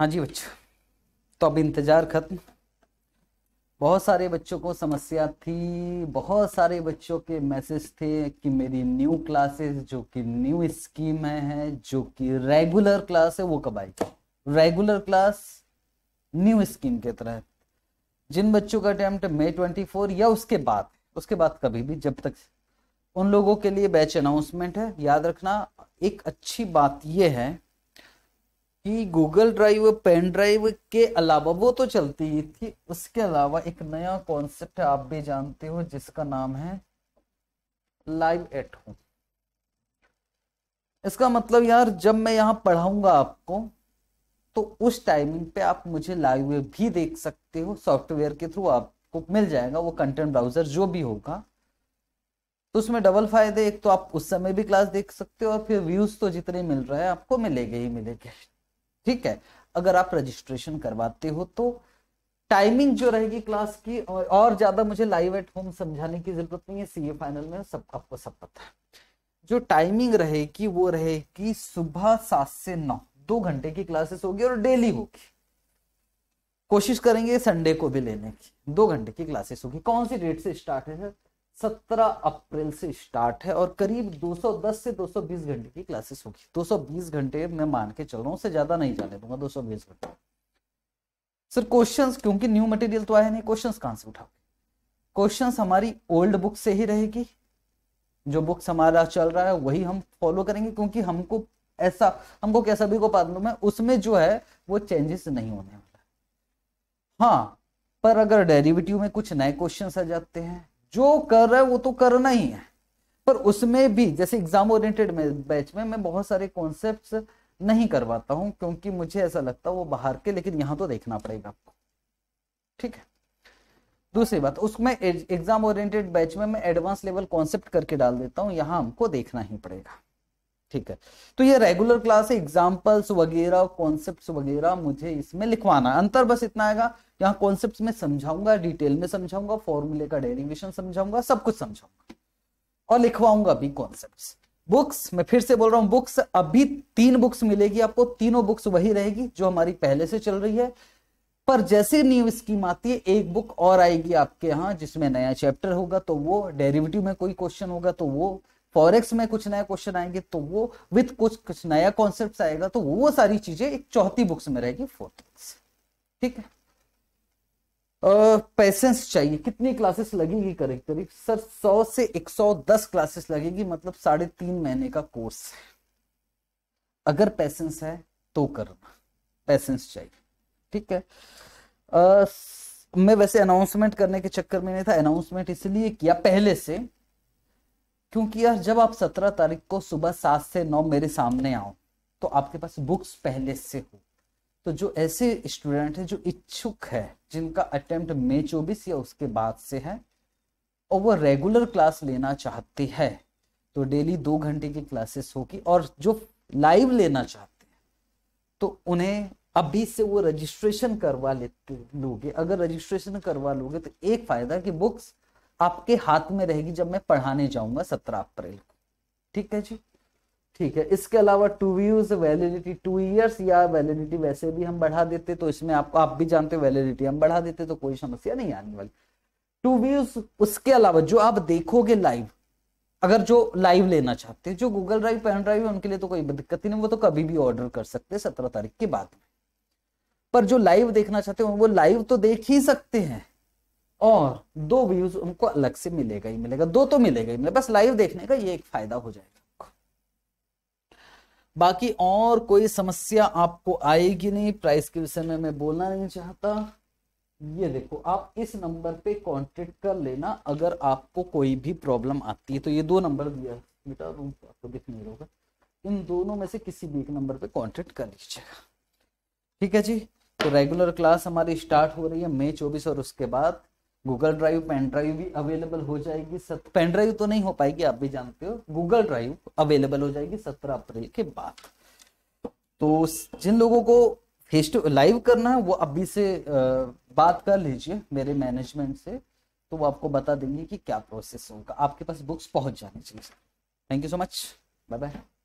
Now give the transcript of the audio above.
हाँ जी बच्चों तो अब इंतज़ार ख़त्म बहुत सारे बच्चों को समस्या थी बहुत सारे बच्चों के मैसेज थे कि मेरी न्यू क्लासेस जो कि न्यू स्कीम है, है जो कि रेगुलर क्लास है वो कब आएगी रेगुलर क्लास न्यू स्कीम के तहत जिन बच्चों का अटैम्प्ट मे ट्वेंटी फोर या उसके बाद उसके बाद कभी भी जब तक उन लोगों के लिए बैच अनाउंसमेंट है याद रखना एक अच्छी बात यह है कि गूगल ड्राइव पेन ड्राइव के अलावा वो तो चलती ही थी उसके अलावा एक नया कॉन्सेप्ट आप भी जानते हो जिसका नाम है लाइव एट होम इसका मतलब यार जब मैं यहाँ पढ़ाऊंगा आपको तो उस टाइमिंग पे आप मुझे लाइव भी देख सकते हो सॉफ्टवेयर के थ्रू आपको मिल जाएगा वो कंटेंट ब्राउजर जो भी होगा तो उसमें डबल फायदे एक तो आप उस समय भी क्लास देख सकते हो और फिर व्यूज तो जितने मिल रहा है आपको मिलेगा ही मिलेगा ठीक है अगर आप रजिस्ट्रेशन करवाते हो तो टाइमिंग जो रहेगी क्लास की और, और ज्यादा मुझे लाइव एट होम समझाने की जरूरत नहीं है सीए फाइनल में सब आपको सब पता है जो टाइमिंग रहेगी वो रहेगी सुबह सात से नौ दो घंटे की क्लासेस होगी और डेली होगी कोशिश करेंगे संडे को भी लेने की दो घंटे की क्लासेस होगी कौन सी डेट से स्टार्ट है सर 17 अप्रैल से स्टार्ट है और करीब 210 से 220 घंटे की क्लासेस होगी 220 घंटे मैं मान के चल रहा हूँ उससे ज्यादा नहीं जाने दूंगा 220 घंटे सर क्वेश्चंस क्योंकि न्यू मटेरियल तो आया नहीं क्वेश्चंस कहां से उठाओगे क्वेश्चंस हमारी ओल्ड बुक से ही रहेगी जो बुक्स हमारा चल रहा है वही हम फॉलो करेंगे क्योंकि हमको ऐसा हमको कैसा भी को मालूम है उसमें जो है वो चेंजेस नहीं होने वाला हाँ पर अगर डेरिवेटिव में कुछ नए क्वेश्चंस आ जाते हैं जो कर रहा है वो तो करना ही है पर उसमें भी जैसे एग्जाम ओरिएंटेड बैच में मैं बहुत सारे कॉन्सेप्ट नहीं करवाता हूं क्योंकि मुझे ऐसा लगता है वो बाहर के लेकिन यहां तो देखना पड़ेगा आपको ठीक है दूसरी बात उसमें एग्जाम ओरिएंटेड बैच में मैं एडवांस लेवल कॉन्सेप्ट करके डाल देता हूं यहां हमको देखना ही पड़ेगा ठीक है तो ये रेगुलर क्लास है एग्जाम्पल्स वगैरह कॉन्सेप्ट वगैरह मुझे इसमें लिखवाना अंतर बस इतना आएगा यहाँ कॉन्सेप्ट में समझाऊंगा डिटेल में समझाऊंगा फॉर्मूले का डेरिवेशन समझाऊंगा सब कुछ समझाऊंगा और लिखवाऊंगा भी कॉन्सेप्ट बुक्स मैं फिर से बोल रहा हूँ बुक्स अभी तीन बुक्स मिलेगी आपको तीनों बुक्स वही रहेगी जो हमारी पहले से चल रही है पर जैसे न्यू स्कीम आती है एक बुक और आएगी आपके यहाँ जिसमें नया चैप्टर होगा तो वो डेरिवेटिव में कोई क्वेश्चन होगा तो वो फॉरेक्स में कुछ नया क्वेश्चन आएंगे तो वो विथ कुछ कुछ नया कॉन्सेप्ट आएगा तो वो सारी चीजें एक चौथी बुक्स में रहेगी फोर्थ बुक्स ठीक है पेशेंस uh, चाहिए कितनी क्लासेस लगेगी करीब करीब सर सौ से एक सौ दस क्लासेस लगेगी मतलब साढ़े तीन महीने का कोर्स है अगर पेशेंस है तो करना पेशेंस चाहिए ठीक है uh, मैं वैसे अनाउंसमेंट करने के चक्कर में नहीं था अनाउंसमेंट इसलिए किया पहले से क्योंकि यार जब आप सत्रह तारीख को सुबह सात से नौ मेरे सामने आओ तो आपके पास बुक्स पहले से हो तो जो ऐसे स्टूडेंट है जो इच्छुक है जिनका अटेम्प्ट मे चौबीस या उसके बाद से है और वो रेगुलर क्लास लेना चाहते हैं तो डेली दो घंटे की क्लासेस होगी और जो लाइव लेना चाहते हैं तो उन्हें अभी से वो रजिस्ट्रेशन करवा लेते लोगे अगर रजिस्ट्रेशन करवा लोगे तो एक फायदा कि बुक्स आपके हाथ में रहेगी जब मैं पढ़ाने जाऊंगा सत्रह अप्रैल को ठीक है जी ठीक है इसके अलावा two views validity two years या वैलिडिटी वैसे भी हम बढ़ा देते तो इसमें आपको आप भी जानते हो वैलिडिटी हम बढ़ा देते तो कोई समस्या नहीं आने वाली टू व्यूज उसके अलावा जो आप देखोगे लाइव अगर जो लाइव लेना चाहते हैं जो गूगल ड्राइव पेन ड्राइव है उनके लिए तो कोई दिक्कत ही नहीं वो तो कभी भी ऑर्डर कर सकते हैं सत्रह तारीख के बाद में पर जो लाइव देखना चाहते हैं वो लाइव तो देख ही सकते हैं और दो व्यूज उनको अलग से मिलेगा ही मिलेगा दो तो मिलेगा ही मिलेगा बस लाइव देखने का ये एक फायदा हो जाएगा बाकी और कोई समस्या आपको आएगी नहीं प्राइस के विषय में मैं बोलना नहीं चाहता ये देखो आप इस नंबर पे कांटेक्ट कर लेना अगर आपको कोई भी प्रॉब्लम आती है तो ये दो नंबर दिया बेटा रूम आपको दिख नहीं होगा इन दोनों में से किसी भी एक नंबर पे कांटेक्ट कर लीजिएगा ठीक है जी तो रेगुलर क्लास हमारी स्टार्ट हो रही है मई चौबीस और उसके बाद गूगल ड्राइव पेन ड्राइव भी अवेलेबल हो जाएगी सत पेन ड्राइव तो नहीं हो पाएगी आप भी जानते हो गूगल ड्राइव अवेलेबल हो जाएगी सत्रह अप्रैल के बाद तो जिन लोगों को फेस टू लाइव करना है वो अभी से बात कर लीजिए मेरे मैनेजमेंट से तो वो आपको बता देंगे कि क्या प्रोसेस होगा आपके पास बुक्स पहुंच जानी चाहिए thank you so much bye bye